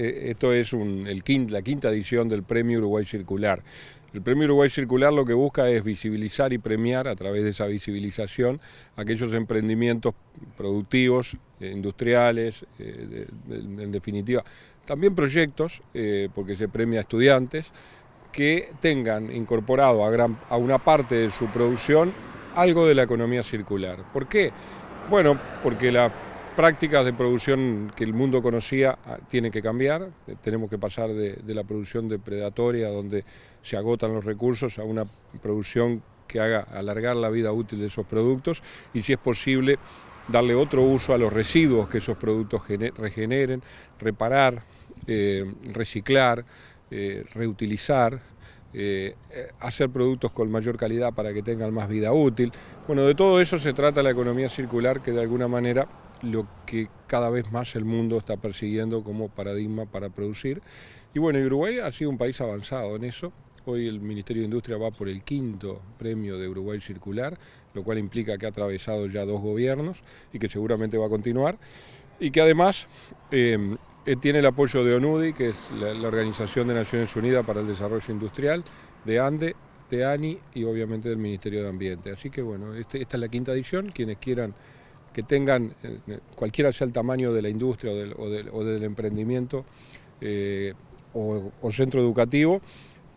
Eh, esto es el la quinta edición del Premio Uruguay Circular. El Premio Uruguay Circular lo que busca es visibilizar y premiar a través de esa visibilización aquellos emprendimientos productivos, eh, industriales, eh, en definitiva, también proyectos, porque se premia a estudiantes, que tengan incorporado a una parte de su producción algo de la economía circular. ¿Por qué? Bueno, porque la prácticas de producción que el mundo conocía ah, tienen que cambiar. Eh, tenemos que pasar de, la producción depredatoria, donde se agotan los recursos, a una producción que haga alargar la vida útil de esos productos y si es posible darle otro uso a los residuos que esos productos regeneren, reparar, eh, reciclar, eh, reutilizar. Eh, hacer productos con mayor calidad para que tengan más vida útil. Bueno, de todo eso se trata la economía circular, que de alguna manera lo que cada vez más el mundo está persiguiendo como paradigma para producir. Y bueno, Uruguay ha sido un país avanzado en eso. Hoy el Ministerio de Industria va por el quinto premio de Uruguay Circular, lo cual implica que ha atravesado ya dos gobiernos y que seguramente va a continuar. Y que además eh, eh, tiene el apoyo de ONUDI, que es la, Organización de Naciones Unidas para el Desarrollo Industrial, de ANDE, de ANI y obviamente del Ministerio de Ambiente. Así que bueno, este, esta es la quinta edición. Quienes quieran que tengan, eh, cualquiera sea el tamaño de la industria o del, emprendimiento eh, o, o centro educativo,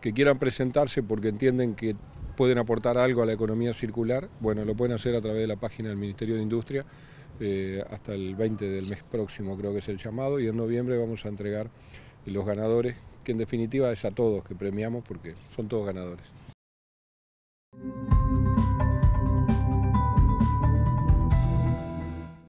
que quieran presentarse porque entienden que pueden aportar algo a la economía circular, bueno, lo pueden hacer a través de la página del Ministerio de Industria. Eh, hasta el 20 del mes próximo creo que es el llamado, y en noviembre vamos a entregar los ganadores, que en definitiva es a todos que premiamos porque son todos ganadores.